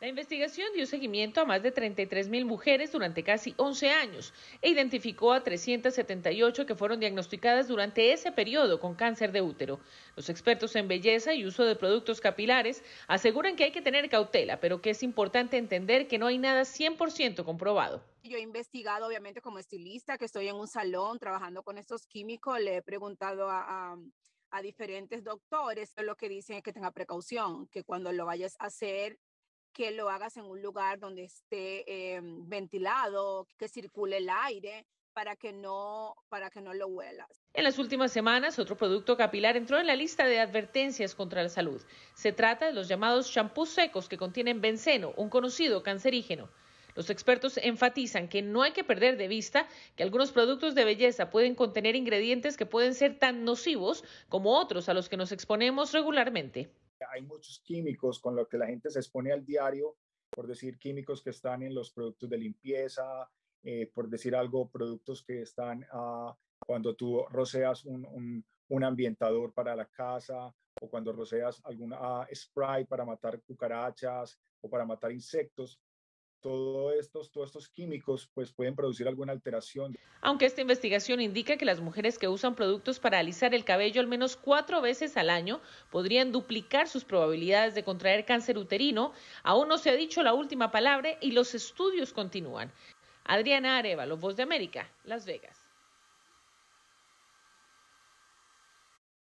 La investigación dio seguimiento a más de 33.000 mujeres durante casi 11 años e identificó a 378 que fueron diagnosticadas durante ese periodo con cáncer de útero. Los expertos en belleza y uso de productos capilares aseguran que hay que tener cautela, pero que es importante entender que no hay nada 100% comprobado. Yo he investigado, obviamente, como estilista, que estoy en un salón trabajando con estos químicos, le he preguntado a, diferentes doctores, lo que dicen es que tenga precaución, que cuando lo vayas a hacer que lo hagas en un lugar donde esté em, ventilado, que circule el aire para que no para que no lo huelas. En las últimas semanas, otro producto capilar entró en la lista de advertencias contra la salud. Se trata de los llamados champús secos que contienen benceno, un conocido cancerígeno. Los expertos enfatizan que no hay que perder de vista que algunos productos de belleza pueden contener ingredientes que pueden ser tan nocivos como otros a los que nos exponemos regularmente hay muchos químicos con los que la gente se expone al diario, por decir químicos que están en los productos de limpieza, eh, por decir algo, productos que están ah, cuando tú roceas un, un, ambientador para la casa o cuando roceas algún ah, spray para matar cucarachas o para matar insectos todos estos, todos estos químicos pues pueden producir alguna alteración. Aunque esta investigación indica que las mujeres que usan productos para alisar el cabello al menos cuatro veces al año podrían duplicar sus probabilidades de contraer cáncer uterino, aún no se ha dicho la última palabra y los estudios continúan. Adriana Arevalo, Voz de América, Las Vegas.